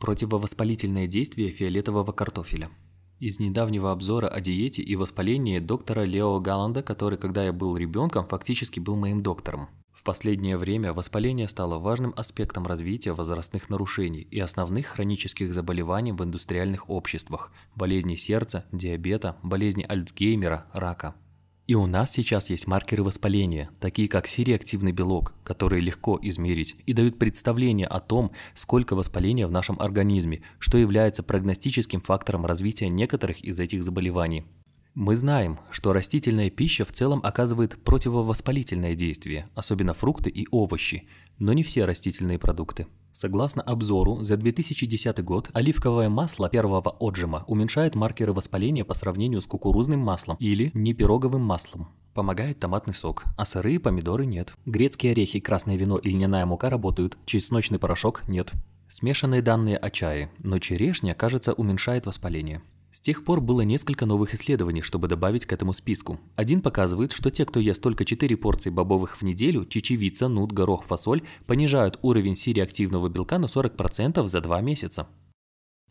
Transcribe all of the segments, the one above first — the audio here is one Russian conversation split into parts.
Противовоспалительное действие фиолетового картофеля. Из недавнего обзора о диете и воспалении доктора Лео Галланда, который, когда я был ребенком, фактически был моим доктором. В последнее время воспаление стало важным аспектом развития возрастных нарушений и основных хронических заболеваний в индустриальных обществах – болезни сердца, диабета, болезни Альцгеймера, рака – и у нас сейчас есть маркеры воспаления, такие как сереактивный белок, которые легко измерить и дают представление о том, сколько воспаления в нашем организме, что является прогностическим фактором развития некоторых из этих заболеваний. Мы знаем, что растительная пища в целом оказывает противовоспалительное действие, особенно фрукты и овощи, но не все растительные продукты. Согласно обзору, за 2010 год оливковое масло первого отжима уменьшает маркеры воспаления по сравнению с кукурузным маслом или непироговым маслом. Помогает томатный сок, а сырые помидоры нет. Грецкие орехи, красное вино и льняная мука работают, чесночный порошок нет. Смешанные данные о чае, но черешня, кажется, уменьшает воспаление. С тех пор было несколько новых исследований, чтобы добавить к этому списку. Один показывает, что те, кто ест только 4 порции бобовых в неделю, чечевица, нут, горох, фасоль, понижают уровень сиреактивного белка на 40% за 2 месяца.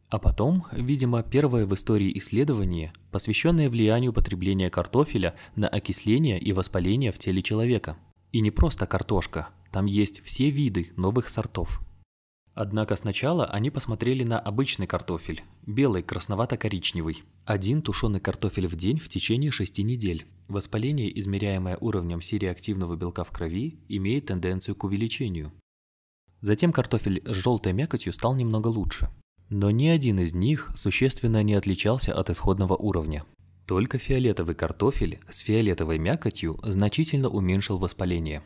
А потом, видимо, первое в истории исследование, посвященное влиянию потребления картофеля на окисление и воспаление в теле человека. И не просто картошка, там есть все виды новых сортов. Однако сначала они посмотрели на обычный картофель, белый, красновато-коричневый. Один тушеный картофель в день в течение 6 недель. Воспаление, измеряемое уровнем сереактивного белка в крови, имеет тенденцию к увеличению. Затем картофель с желтой мякотью стал немного лучше. Но ни один из них существенно не отличался от исходного уровня. Только фиолетовый картофель с фиолетовой мякотью значительно уменьшил воспаление.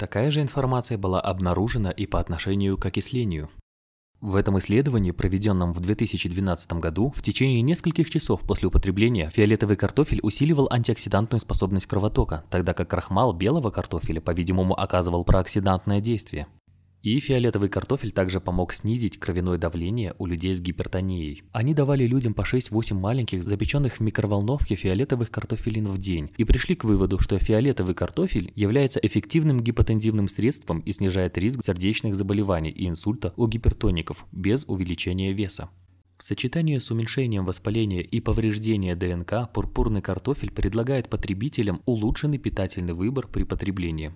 Такая же информация была обнаружена и по отношению к окислению. В этом исследовании, проведенном в 2012 году, в течение нескольких часов после употребления фиолетовый картофель усиливал антиоксидантную способность кровотока, тогда как крахмал белого картофеля, по-видимому, оказывал прооксидантное действие. И фиолетовый картофель также помог снизить кровяное давление у людей с гипертонией. Они давали людям по 6-8 маленьких, запеченных в микроволновке фиолетовых картофелин в день и пришли к выводу, что фиолетовый картофель является эффективным гипотензивным средством и снижает риск сердечных заболеваний и инсульта у гипертоников без увеличения веса. В сочетании с уменьшением воспаления и повреждения ДНК пурпурный картофель предлагает потребителям улучшенный питательный выбор при потреблении.